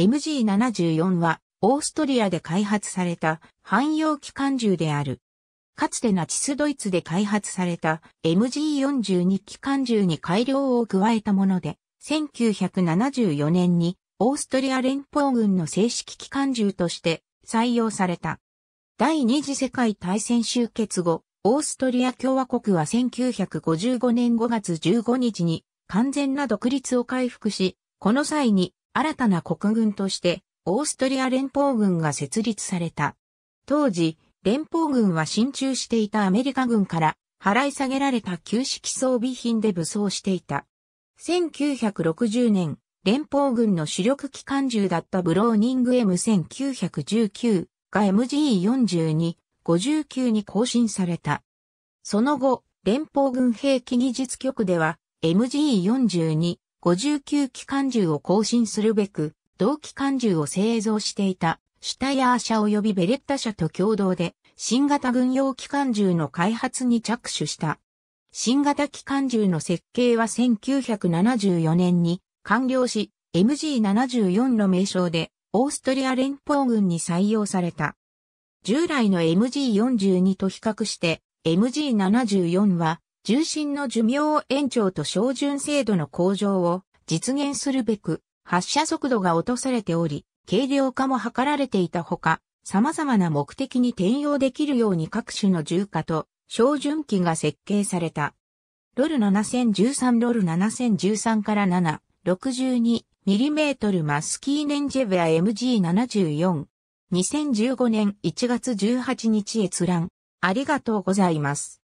MG74 はオーストリアで開発された汎用機関銃である。かつてナチスドイツで開発された MG42 機関銃に改良を加えたもので、1974年にオーストリア連邦軍の正式機関銃として採用された。第二次世界大戦終結後、オーストリア共和国は1955年5月15日に完全な独立を回復し、この際に新たな国軍として、オーストリア連邦軍が設立された。当時、連邦軍は進駐していたアメリカ軍から払い下げられた旧式装備品で武装していた。1960年、連邦軍の主力機関銃だったブローニング M1919 が MG42、59に更新された。その後、連邦軍兵器技術局では MG42、59機関銃を更新するべく、同機関銃を製造していたシュタイヤー社及びベレッタ社と共同で、新型軍用機関銃の開発に着手した。新型機関銃の設計は1974年に完了し、MG74 の名称でオーストリア連邦軍に採用された。従来の MG42 と比較して MG74 は重心の寿命延長と照準精度の向上を実現するべく、発射速度が落とされており、軽量化も図られていたほか、様々な目的に転用できるように各種の重化と照準器が設計された。ロル7013ロル7013から7、62mm マスキーネンジェベア MG74。2015年1月18日閲覧。ありがとうございます。